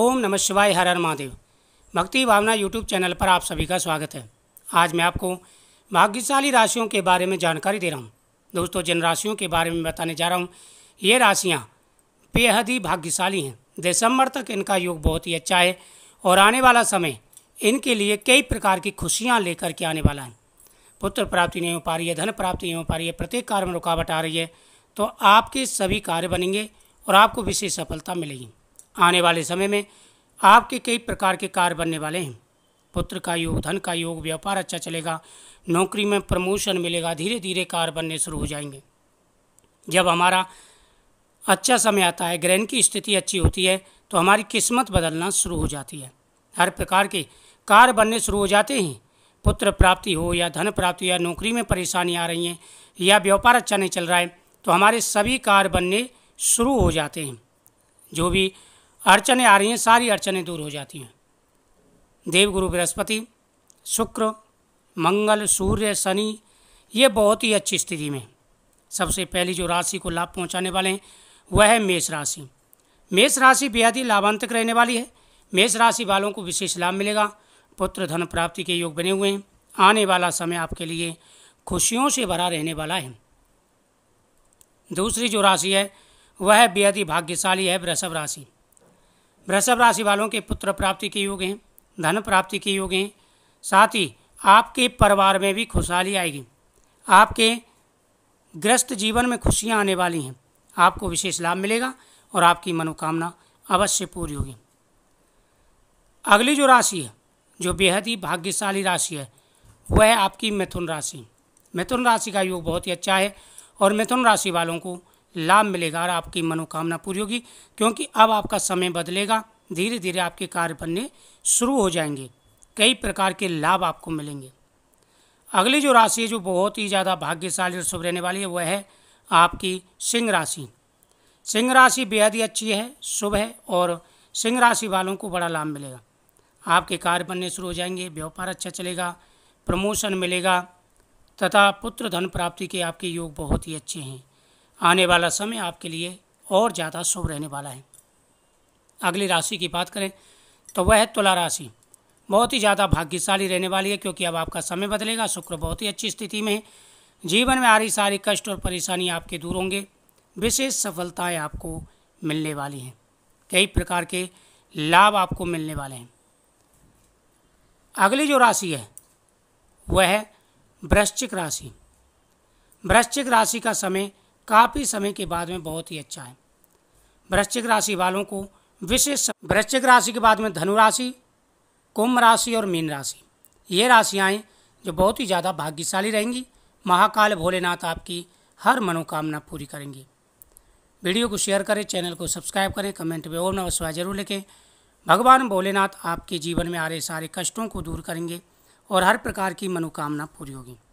ओम नमः शिवाय हर हर महादेव भक्ति भावना यूट्यूब चैनल पर आप सभी का स्वागत है आज मैं आपको भाग्यशाली राशियों के बारे में जानकारी दे रहा हूँ दोस्तों जिन राशियों के बारे में बताने जा रहा हूँ ये राशियाँ बेहद ही भाग्यशाली हैं दिसंबर तक इनका योग बहुत ही अच्छा है और आने वाला समय इनके लिए कई प्रकार की खुशियाँ लेकर के आने वाला है पुत्र प्राप्ति नहीं हो पा रही है धन प्राप्ति नहीं हो पा रही है प्रत्येक कार्य में रुकावट आ रही है तो आपके सभी कार्य बनेंगे और आपको विशेष सफलता मिलेगी आने वाले समय में आपके कई प्रकार के कार्य बनने वाले हैं पुत्र का योग धन का योग व्यापार अच्छा चलेगा नौकरी में प्रमोशन मिलेगा धीरे धीरे कार्य बनने शुरू हो जाएंगे जब हमारा अच्छा समय आता है ग्रहण की स्थिति अच्छी होती है तो हमारी किस्मत बदलना शुरू हो जाती है हर प्रकार के कार्य बनने शुरू हो जाते हैं पुत्र प्राप्ति हो या धन प्राप्ति या नौकरी में परेशानी आ रही है या व्यापार अच्छा नहीं चल रहा है तो हमारे सभी कार्य बनने शुरू हो जाते हैं जो भी अड़चने आ रही हैं सारी अड़चने दूर हो जाती हैं देवगुरु बृहस्पति शुक्र मंगल सूर्य शनि ये बहुत ही अच्छी स्थिति में सबसे पहली जो राशि को लाभ पहुंचाने वाले हैं वह है मेष राशि मेष राशि बेहद ही लाभांतक रहने वाली है मेष राशि वालों को विशेष लाभ मिलेगा पुत्र धन प्राप्ति के योग बने हुए हैं आने वाला समय आपके लिए खुशियों से भरा रहने वाला है दूसरी जो राशि है वह बेहद ही भाग्यशाली है वृषभ राशि वृषभ राशि वालों के पुत्र प्राप्ति के योग हैं धन प्राप्ति के योग हैं साथ ही आपके परिवार में भी खुशहाली आएगी आपके ग्रस्त जीवन में खुशियाँ आने वाली हैं आपको विशेष लाभ मिलेगा और आपकी मनोकामना अवश्य पूरी होगी अगली जो राशि है जो बेहद ही भाग्यशाली राशि है वह है आपकी मिथुन राशि मिथुन राशि का योग बहुत ही अच्छा है और मिथुन राशि वालों को लाभ मिलेगा और आपकी मनोकामना पूरी होगी क्योंकि अब आपका समय बदलेगा धीरे धीरे आपके कार्य बनने शुरू हो जाएंगे कई प्रकार के लाभ आपको मिलेंगे अगली जो राशि है जो बहुत ही ज़्यादा भाग्यशाली और शुभ रहने वाली है वह है आपकी सिंह राशि सिंह राशि बेहद ही अच्छी है शुभ है और सिंह राशि वालों को बड़ा लाभ मिलेगा आपके कार्य बनने शुरू हो जाएंगे व्यापार अच्छा चलेगा प्रमोशन मिलेगा तथा पुत्र धन प्राप्ति के आपके योग बहुत ही अच्छे हैं आने वाला समय आपके लिए और ज़्यादा शुभ रहने वाला है अगली राशि की बात करें तो वह है तुला राशि बहुत ही ज़्यादा भाग्यशाली रहने वाली है क्योंकि अब आपका समय बदलेगा शुक्र बहुत ही अच्छी स्थिति में है जीवन में आ रही सारी कष्ट और परेशानी आपके दूर होंगे विशेष सफलताएं आपको मिलने वाली हैं कई प्रकार के लाभ आपको मिलने वाले हैं अगली जो राशि है वह है वृश्चिक राशि वृश्चिक राशि का समय काफ़ी समय के बाद में बहुत ही अच्छा है वृश्चिक राशि वालों को विशेष वृश्चिक राशि के बाद में धनु राशि कुंभ राशि और मीन राशि ये राशियाँ जो बहुत ही ज़्यादा भाग्यशाली रहेंगी महाकाल भोलेनाथ आपकी हर मनोकामना पूरी करेंगे वीडियो को शेयर करें चैनल को सब्सक्राइब करें कमेंट में ओम नमः जरूर लिखें भगवान भोलेनाथ आपके जीवन में आ रहे सारे कष्टों को दूर करेंगे और हर प्रकार की मनोकामना पूरी होगी